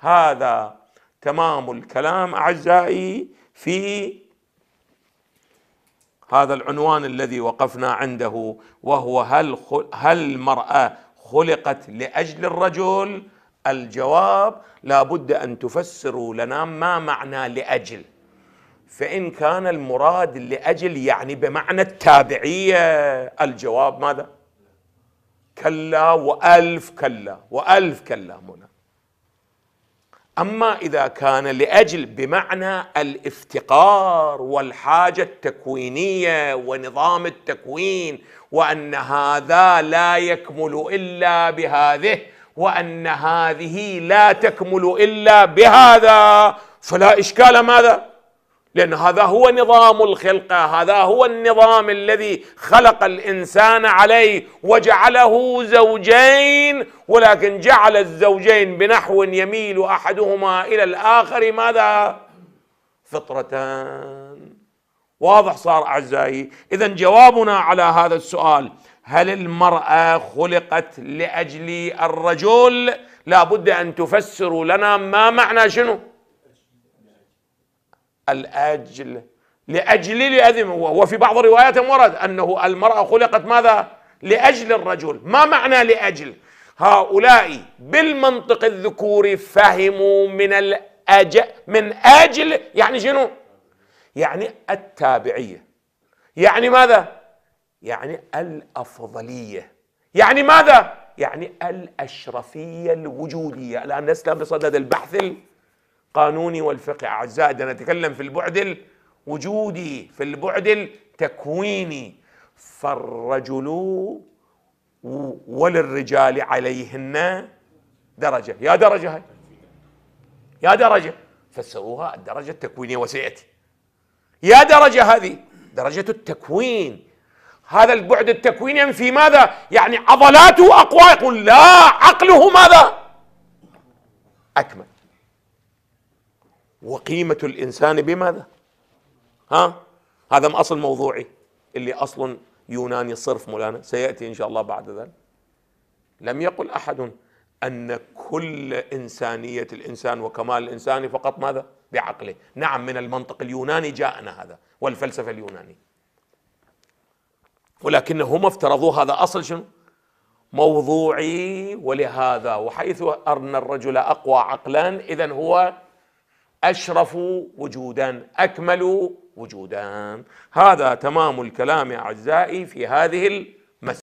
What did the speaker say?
هذا تمام الكلام اعزائي في هذا العنوان الذي وقفنا عنده وهو هل هل المراه خلقت لاجل الرجل؟ الجواب لابد ان تفسروا لنا ما معنى لاجل فان كان المراد لاجل يعني بمعنى التابعيه الجواب ماذا؟ كلا والف كلا والف كلا منا اما اذا كان لاجل بمعنى الافتقار والحاجه التكوينيه ونظام التكوين وان هذا لا يكمل الا بهذه وان هذه لا تكمل الا بهذا فلا اشكال ماذا لأن هذا هو نظام الخلقة هذا هو النظام الذي خلق الإنسان عليه وجعله زوجين ولكن جعل الزوجين بنحو يميل أحدهما إلى الآخر ماذا؟ فطرتان واضح صار أعزائي إذا جوابنا على هذا السؤال هل المرأة خلقت لأجل الرجل؟ لابد أن تفسروا لنا ما معنى شنو؟ الأجل لأجل لأذم هو وفي بعض الروايات ورد أنه المرأة خلقت ماذا لأجل الرجل ما معنى لأجل هؤلاء بالمنطق الذكوري فهموا من الأجل من أجل يعني شنو يعني التابعية يعني ماذا يعني الأفضلية يعني ماذا يعني الأشرفية الوجودية الآن نسلم بصدد البحث القانوني والفقهي أعزائي أنا نتكلم في البعد الوجودي في البعد التكويني فالرجل وللرجال عليهن درجة يا درجة هاي يا درجة فسروها الدرجة التكوينية وسيأتي يا درجة هذه درجة التكوين هذا البعد التكويني يعني في ماذا؟ يعني عضلاته أقوى يقول لا عقله ماذا؟ أكمل وقيمة الإنسان بماذا؟ ها؟ هذا ما أصل موضوعي اللي أصل يوناني صرف مولانا سيأتي إن شاء الله بعد ذلك لم يقل أحد أن كل إنسانية الإنسان وكمال الإنسان فقط ماذا؟ بعقله نعم من المنطق اليوناني جاءنا هذا والفلسفة اليونانية ولكن هم افترضوا هذا أصل شنو؟ موضوعي ولهذا وحيث أن الرجل أقوى عقلا إذا هو أشرف وجودا أكمل وجودا هذا تمام الكلام أعزائي في هذه